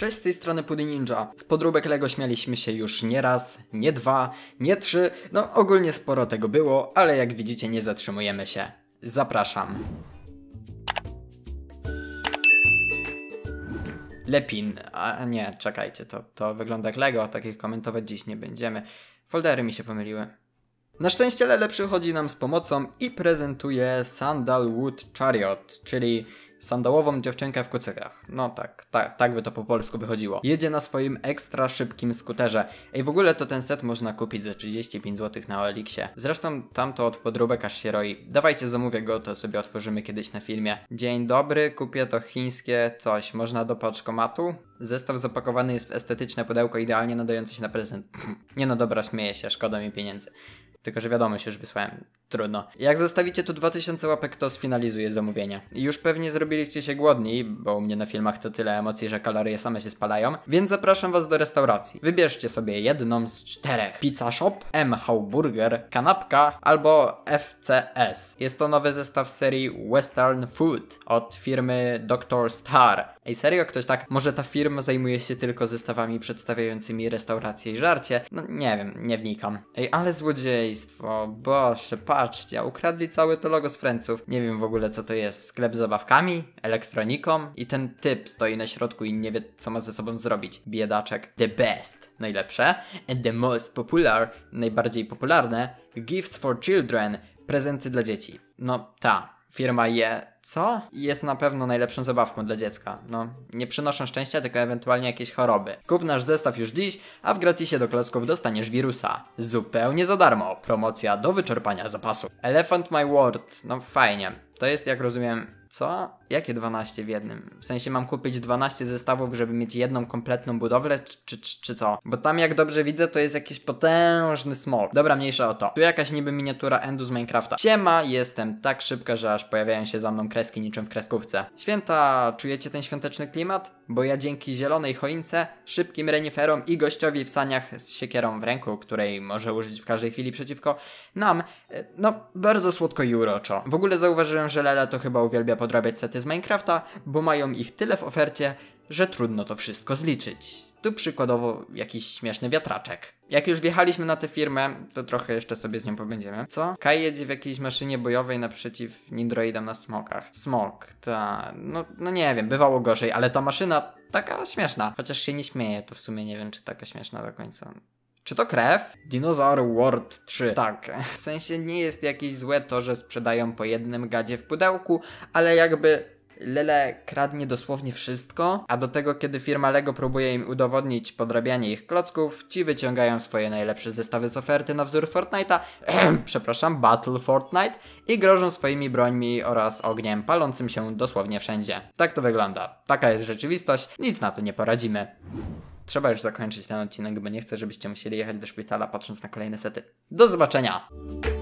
Cześć z tej strony Pudy Ninja. Z podróbek LEGO śmialiśmy się już nie raz, nie dwa, nie trzy, no ogólnie sporo tego było, ale jak widzicie nie zatrzymujemy się. Zapraszam. Lepin, a nie, czekajcie, to, to wygląda jak LEGO, takich komentować dziś nie będziemy. Foldery mi się pomyliły. Na szczęście Lele przychodzi nam z pomocą i prezentuje Sandalwood Chariot, czyli sandałową dziewczynkę w kucykach. No tak, tak, tak by to po polsku wychodziło. Jedzie na swoim ekstra szybkim skuterze. Ej, w ogóle to ten set można kupić za 35 zł na Oeliksie. Zresztą tamto od podróbek aż się roi. Dawajcie, zamówię go, to sobie otworzymy kiedyś na filmie. Dzień dobry, kupię to chińskie coś. Można do paczkomatu? Zestaw zapakowany jest w estetyczne pudełko idealnie nadające się na prezent. Nie no dobra, śmieję się, szkoda mi pieniędzy. Tylko, że wiadomość już wysłałem. Trudno. Jak zostawicie tu 2000 łapek, to sfinalizuję zamówienie. Już pewnie zrobiliście się głodni, bo u mnie na filmach to tyle emocji, że kalorie same się spalają, więc zapraszam was do restauracji. Wybierzcie sobie jedną z czterech. Pizza Shop, M. Hamburger, Kanapka albo FCS. Jest to nowy zestaw serii Western Food od firmy Dr. Star. Ej, serio? Ktoś tak, może ta firma zajmuje się tylko zestawami przedstawiającymi restaurację i żarcie? No nie wiem, nie wnikam. Ej, ale złodziejstwo, boże, patrzcie, ukradli całe to logo z Franców. Nie wiem w ogóle co to jest, sklep z zabawkami, elektroniką i ten typ stoi na środku i nie wie co ma ze sobą zrobić. Biedaczek. The best, najlepsze, and the most popular, najbardziej popularne, gifts for children, prezenty dla dzieci. No ta, firma je co jest na pewno najlepszą zabawką dla dziecka. No, nie przynoszą szczęścia, tylko ewentualnie jakieś choroby. Kup nasz zestaw już dziś, a w gratisie do klocków dostaniesz wirusa. Zupełnie za darmo. Promocja do wyczerpania zapasu. Elephant My World. No fajnie. To jest, jak rozumiem, co? Jakie 12 w jednym? W sensie mam kupić 12 zestawów, żeby mieć jedną kompletną budowlę, czy, czy, czy co? Bo tam jak dobrze widzę, to jest jakiś potężny small. Dobra, mniejsza o to. Tu jakaś niby miniatura endu z Minecrafta. Siema, jestem tak szybka, że aż pojawiają się za mną kreski niczym w kreskówce. Święta, czujecie ten świąteczny klimat? Bo ja dzięki zielonej choince, szybkim reniferom i gościowi w saniach z siekierą w ręku, której może użyć w każdej chwili przeciwko nam, e, no bardzo słodko i uroczo. W ogóle zauważyłem, że Lela to chyba uwielbia podrabiać sety z Minecrafta, bo mają ich tyle w ofercie, że trudno to wszystko zliczyć. Tu przykładowo jakiś śmieszny wiatraczek. Jak już wjechaliśmy na tę firmę, to trochę jeszcze sobie z nią pobędziemy. Co? Kai jedzie w jakiejś maszynie bojowej naprzeciw Nindroidom na smokach. Smok, ta... No, no nie wiem, bywało gorzej, ale ta maszyna taka śmieszna. Chociaż się nie śmieje, to w sumie nie wiem, czy taka śmieszna do końca. Czy to krew? Dinozaur World 3. Tak. W sensie nie jest jakieś złe to, że sprzedają po jednym gadzie w pudełku, ale jakby Lele kradnie dosłownie wszystko, a do tego, kiedy firma Lego próbuje im udowodnić podrabianie ich klocków, ci wyciągają swoje najlepsze zestawy z oferty na wzór Fortnite'a, przepraszam, Battle Fortnite, i grożą swoimi brońmi oraz ogniem palącym się dosłownie wszędzie. Tak to wygląda. Taka jest rzeczywistość, nic na to nie poradzimy trzeba już zakończyć ten odcinek, bo nie chcę, żebyście musieli jechać do szpitala patrząc na kolejne sety. Do zobaczenia!